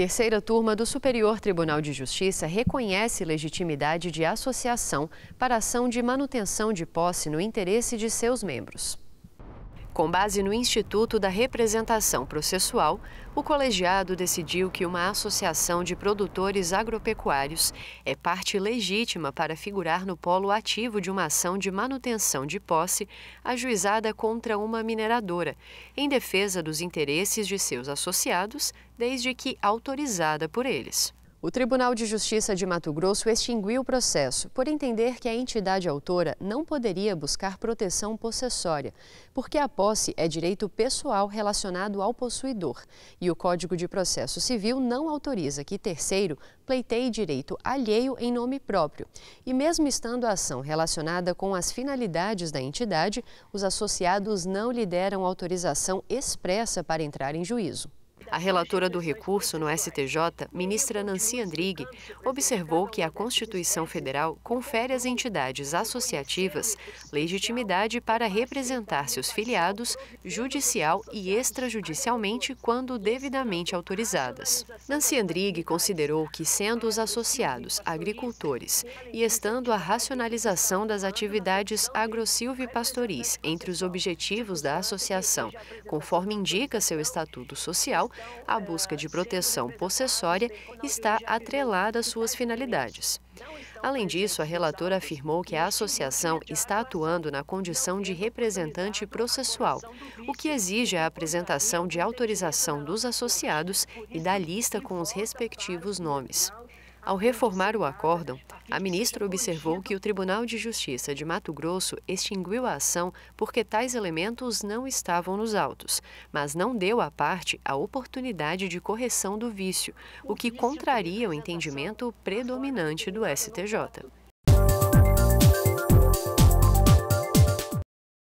Terceira turma do Superior Tribunal de Justiça reconhece legitimidade de associação para ação de manutenção de posse no interesse de seus membros. Com base no Instituto da Representação Processual, o colegiado decidiu que uma associação de produtores agropecuários é parte legítima para figurar no polo ativo de uma ação de manutenção de posse ajuizada contra uma mineradora, em defesa dos interesses de seus associados, desde que autorizada por eles. O Tribunal de Justiça de Mato Grosso extinguiu o processo por entender que a entidade autora não poderia buscar proteção possessória, porque a posse é direito pessoal relacionado ao possuidor e o Código de Processo Civil não autoriza que terceiro pleiteie direito alheio em nome próprio. E mesmo estando a ação relacionada com as finalidades da entidade, os associados não lhe deram autorização expressa para entrar em juízo. A relatora do recurso no STJ, ministra Nancy Andrighi, observou que a Constituição Federal confere às entidades associativas legitimidade para representar seus filiados judicial e extrajudicialmente quando devidamente autorizadas. Nancy Andrighi considerou que, sendo os associados agricultores e estando a racionalização das atividades agro-silvipastoris entre os objetivos da associação, conforme indica seu estatuto social, a busca de proteção possessória está atrelada às suas finalidades. Além disso, a relatora afirmou que a associação está atuando na condição de representante processual, o que exige a apresentação de autorização dos associados e da lista com os respectivos nomes. Ao reformar o acórdão, a ministra observou que o Tribunal de Justiça de Mato Grosso extinguiu a ação porque tais elementos não estavam nos autos, mas não deu à parte a oportunidade de correção do vício, o que contraria o entendimento predominante do STJ.